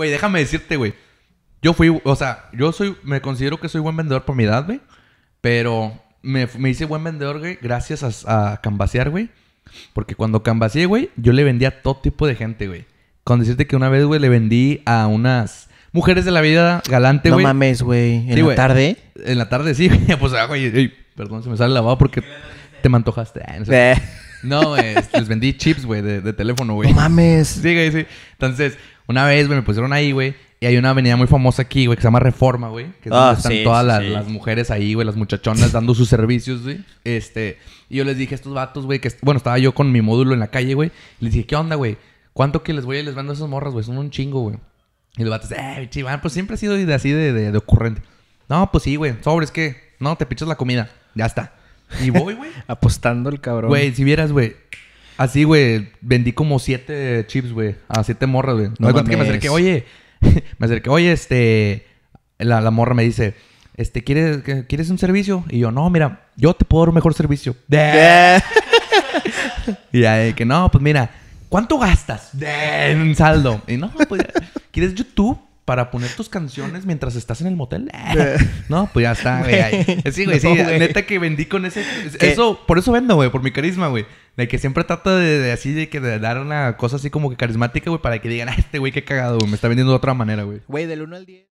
Güey, déjame decirte, güey. Yo fui, o sea, yo soy, me considero que soy buen vendedor por mi edad, güey. Pero me, hice buen vendedor, güey, gracias a, a cambasear, güey. Porque cuando cambaseé, güey, yo le vendí a todo tipo de gente, güey. Con decirte que una vez, güey, le vendí a unas mujeres de la vida galante, güey. No mames, güey. ¿En la tarde? En la tarde, sí, güey. Pues, ah, güey, perdón, se me sale lavado porque te mantojaste. Ah, no, güey. Eh. les vendí chips, güey, de, de, teléfono, güey. No mames. Sí, sí. Entonces, una vez, güey, me pusieron ahí, güey. Y hay una avenida muy famosa aquí, güey, que se llama Reforma, güey. Que es ah, donde están todas las, mujeres ahí, güey, las muchachonas dando sus servicios, güey. Este, y yo les dije a estos vatos, güey, que, bueno, estaba yo con mi módulo en la calle, güey. Les dije, ¿qué onda, güey? ¿Cuánto que les voy a les mando a esas morras, güey? Son un chingo, güey. Y los vatos, eh, chiván, pues siempre ha sido así de, ocurrente. No, pues sí, güey, sobres que, no, te pichas la comida, ya está. Y voy, güey. Apostando el cabrón. Güey, si vieras, güey, Así, ah, güey, vendí como siete chips, güey, a siete morras, güey. No, que me acerqué, oye, me acerqué, oye, este, la, la morra me dice, este, ¿quieres, ¿quieres un servicio? Y yo, no, mira, yo te puedo dar un mejor servicio. y ahí que, no, pues mira, ¿cuánto gastas en saldo? Y no, pues, ¿quieres YouTube? para poner tus canciones mientras estás en el motel. no, pues ya está, güey. Sí, güey, sí. Neta que vendí con ese. Eso, por eso vendo, güey, por mi carisma, güey. De que siempre trata de, así, de que dar una cosa así como que carismática, güey, para que digan, ah, este güey qué cagado, güey. Me está vendiendo de otra manera, güey. Güey, del 1 al 10.